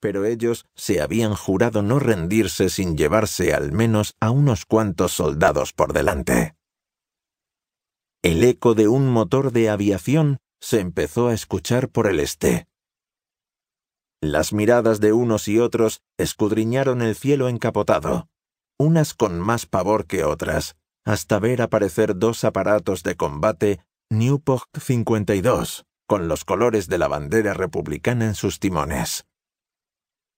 pero ellos se habían jurado no rendirse sin llevarse al menos a unos cuantos soldados por delante. El eco de un motor de aviación se empezó a escuchar por el este. Las miradas de unos y otros escudriñaron el cielo encapotado, unas con más pavor que otras, hasta ver aparecer dos aparatos de combate Newport 52, con los colores de la bandera republicana en sus timones.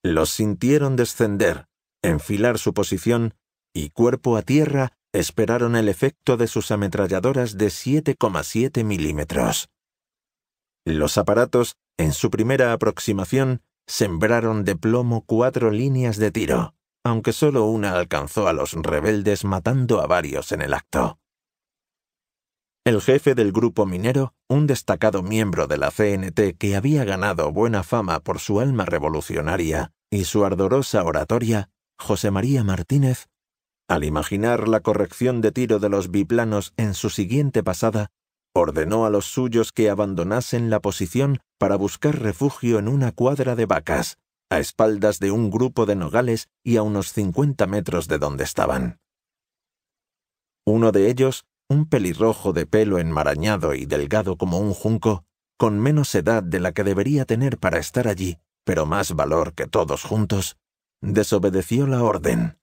Los sintieron descender, enfilar su posición y cuerpo a tierra esperaron el efecto de sus ametralladoras de 7,7 milímetros. Los aparatos, en su primera aproximación, sembraron de plomo cuatro líneas de tiro, aunque solo una alcanzó a los rebeldes matando a varios en el acto. El jefe del grupo minero un destacado miembro de la CNT que había ganado buena fama por su alma revolucionaria y su ardorosa oratoria, José María Martínez, al imaginar la corrección de tiro de los biplanos en su siguiente pasada, ordenó a los suyos que abandonasen la posición para buscar refugio en una cuadra de vacas, a espaldas de un grupo de nogales y a unos 50 metros de donde estaban. Uno de ellos, un pelirrojo de pelo enmarañado y delgado como un junco, con menos edad de la que debería tener para estar allí, pero más valor que todos juntos, desobedeció la orden.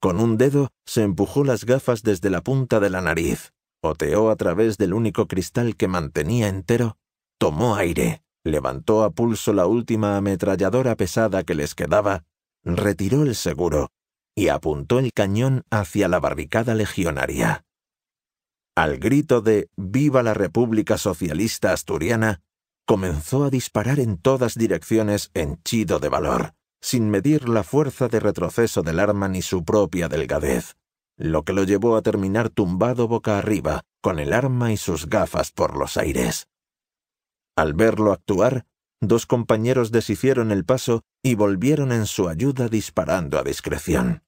Con un dedo se empujó las gafas desde la punta de la nariz, oteó a través del único cristal que mantenía entero, tomó aire, levantó a pulso la última ametralladora pesada que les quedaba, retiró el seguro y apuntó el cañón hacia la barricada legionaria al grito de Viva la República Socialista Asturiana, comenzó a disparar en todas direcciones henchido de valor, sin medir la fuerza de retroceso del arma ni su propia delgadez, lo que lo llevó a terminar tumbado boca arriba, con el arma y sus gafas por los aires. Al verlo actuar, dos compañeros deshicieron el paso y volvieron en su ayuda disparando a discreción.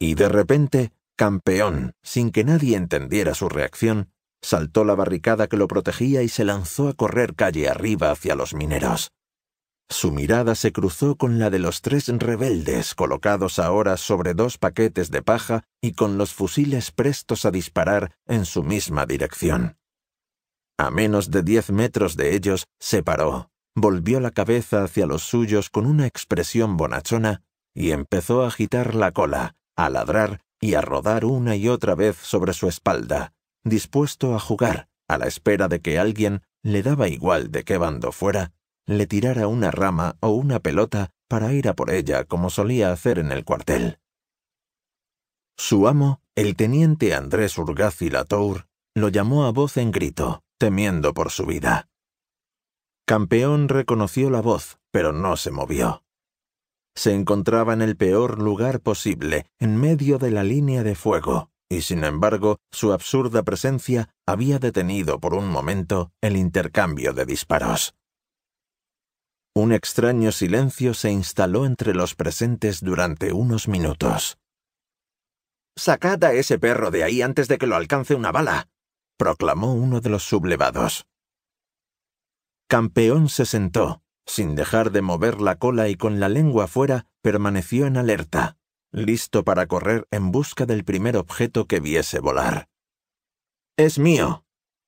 Y de repente, Campeón, sin que nadie entendiera su reacción, saltó la barricada que lo protegía y se lanzó a correr calle arriba hacia los mineros. Su mirada se cruzó con la de los tres rebeldes colocados ahora sobre dos paquetes de paja y con los fusiles prestos a disparar en su misma dirección. A menos de diez metros de ellos, se paró, volvió la cabeza hacia los suyos con una expresión bonachona y empezó a agitar la cola, a ladrar y a rodar una y otra vez sobre su espalda, dispuesto a jugar, a la espera de que alguien, le daba igual de qué bando fuera, le tirara una rama o una pelota para ir a por ella como solía hacer en el cuartel. Su amo, el teniente Andrés Urgaz y Latour, lo llamó a voz en grito, temiendo por su vida. Campeón reconoció la voz, pero no se movió se encontraba en el peor lugar posible, en medio de la línea de fuego, y sin embargo su absurda presencia había detenido por un momento el intercambio de disparos. Un extraño silencio se instaló entre los presentes durante unos minutos. Sacad a ese perro de ahí antes de que lo alcance una bala, proclamó uno de los sublevados. Campeón se sentó, sin dejar de mover la cola y con la lengua fuera, permaneció en alerta, listo para correr en busca del primer objeto que viese volar. ¡Es mío!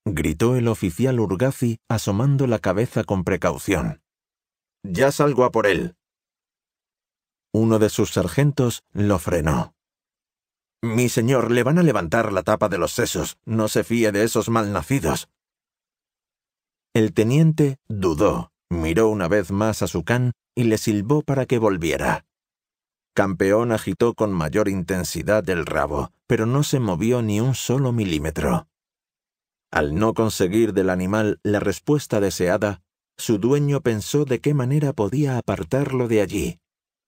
gritó el oficial Urgazi, asomando la cabeza con precaución. Ya salgo a por él. Uno de sus sargentos lo frenó. Mi señor, le van a levantar la tapa de los sesos. No se fíe de esos malnacidos. El teniente dudó Miró una vez más a su can y le silbó para que volviera. Campeón agitó con mayor intensidad el rabo, pero no se movió ni un solo milímetro. Al no conseguir del animal la respuesta deseada, su dueño pensó de qué manera podía apartarlo de allí,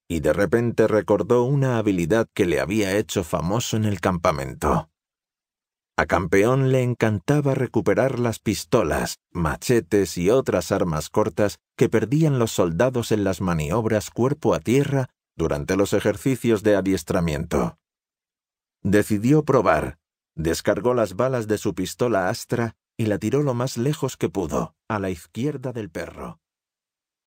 y de repente recordó una habilidad que le había hecho famoso en el campamento. A Campeón le encantaba recuperar las pistolas, machetes y otras armas cortas que perdían los soldados en las maniobras cuerpo a tierra durante los ejercicios de adiestramiento. Decidió probar. Descargó las balas de su pistola Astra y la tiró lo más lejos que pudo, a la izquierda del perro.